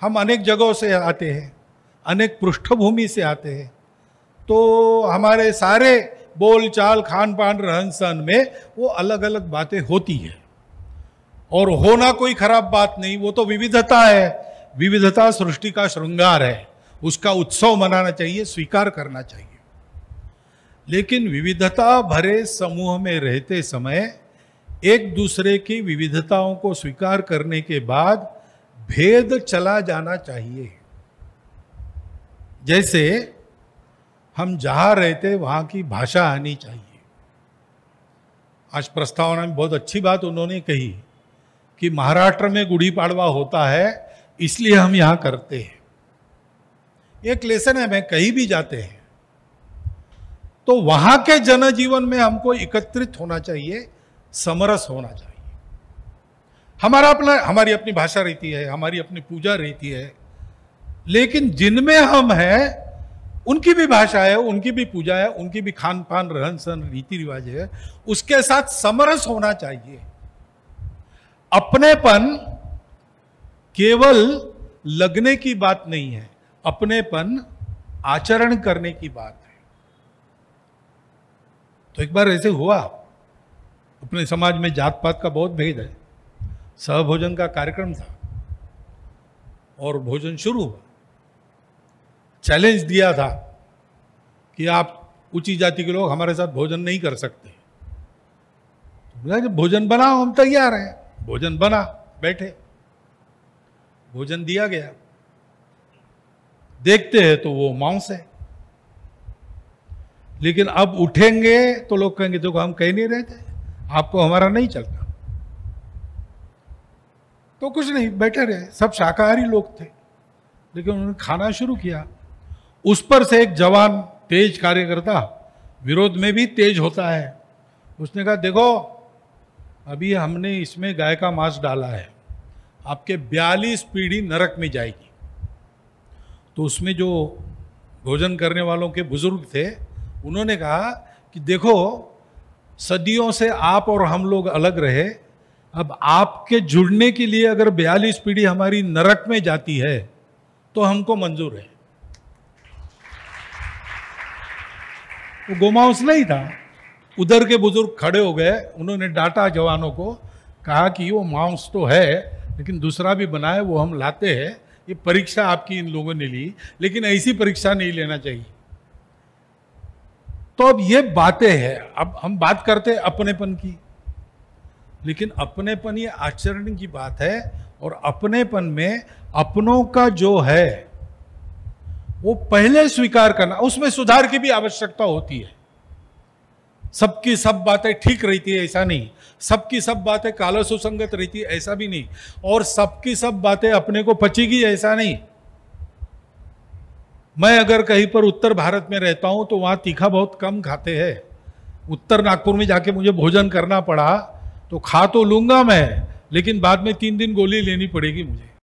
हम अनेक जगहों से आते हैं अनेक पृष्ठभूमि से आते हैं तो हमारे सारे बोल चाल खान पान रहन सहन में वो अलग अलग बातें होती है और होना कोई खराब बात नहीं वो तो विविधता है विविधता सृष्टि का श्रृंगार है उसका उत्सव मनाना चाहिए स्वीकार करना चाहिए लेकिन विविधता भरे समूह में रहते समय एक दूसरे की विविधताओं को स्वीकार करने के बाद भेद चला जाना चाहिए जैसे हम जहां रहते वहां की भाषा आनी चाहिए आज प्रस्तावना में बहुत अच्छी बात उन्होंने कही कि महाराष्ट्र में गुड़ी पाड़वा होता है इसलिए हम यहां करते हैं एक लेसन है मैं कहीं भी जाते हैं तो वहां के जनजीवन में हमको एकत्रित होना चाहिए समरस होना चाहिए हमारा अपना हमारी अपनी भाषा रहती है हमारी अपनी पूजा रहती है लेकिन जिनमें हम हैं उनकी भी भाषा है उनकी भी पूजा है उनकी भी खान पान रहन सहन रीति रिवाज है उसके साथ समरस होना चाहिए अपनेपन केवल लगने की बात नहीं है अपनेपन आचरण करने की बात है तो एक बार ऐसे हुआ अपने समाज में जात पात का बहुत भेद है सहभोजन का कार्यक्रम था और भोजन शुरू हुआ चैलेंज दिया था कि आप ऊंची जाति के लोग हमारे साथ भोजन नहीं कर सकते तो भोजन बनाओ हम तैयार हैं भोजन बना बैठे भोजन दिया गया देखते हैं तो वो मांस है लेकिन अब उठेंगे तो लोग कहेंगे देखो हम कह नहीं रहे थे आपको हमारा नहीं चलता तो कुछ नहीं बैठे रहे सब शाकाहारी लोग थे लेकिन उन्होंने खाना शुरू किया उस पर से एक जवान तेज कार्यकर्ता विरोध में भी तेज होता है उसने कहा देखो अभी हमने इसमें गाय का मांस डाला है आपके बयालीस पीढ़ी नरक में जाएगी तो उसमें जो भोजन करने वालों के बुजुर्ग थे उन्होंने कहा कि देखो सदियों से आप और हम लोग अलग रहे अब आपके जुड़ने के लिए अगर बयालीस पीढ़ी हमारी नरक में जाती है तो हमको मंजूर है वो तो गोमांस नहीं था उधर के बुजुर्ग खड़े हो गए उन्होंने डांटा जवानों को कहा कि वो मांस तो है लेकिन दूसरा भी बनाए वो हम लाते हैं ये परीक्षा आपकी इन लोगों ने ली लेकिन ऐसी परीक्षा नहीं लेना चाहिए तो अब ये बातें हैं अब हम बात करते हैं अपनेपन की लेकिन अपनेपन ये आचरण की बात है और अपनेपन में अपनों का जो है वो पहले स्वीकार करना उसमें सुधार की भी आवश्यकता होती है सबकी सब बातें ठीक रहती है ऐसा नहीं सबकी सब बातें काला सुसंगत रहती है ऐसा भी नहीं और सबकी सब बातें अपने को पचेगी ऐसा नहीं मैं अगर कहीं पर उत्तर भारत में रहता हूं तो वहां तीखा बहुत कम खाते हैं उत्तर नागपुर में जाके मुझे भोजन करना पड़ा तो खा तो लूँगा मैं लेकिन बाद में तीन दिन गोली लेनी पड़ेगी मुझे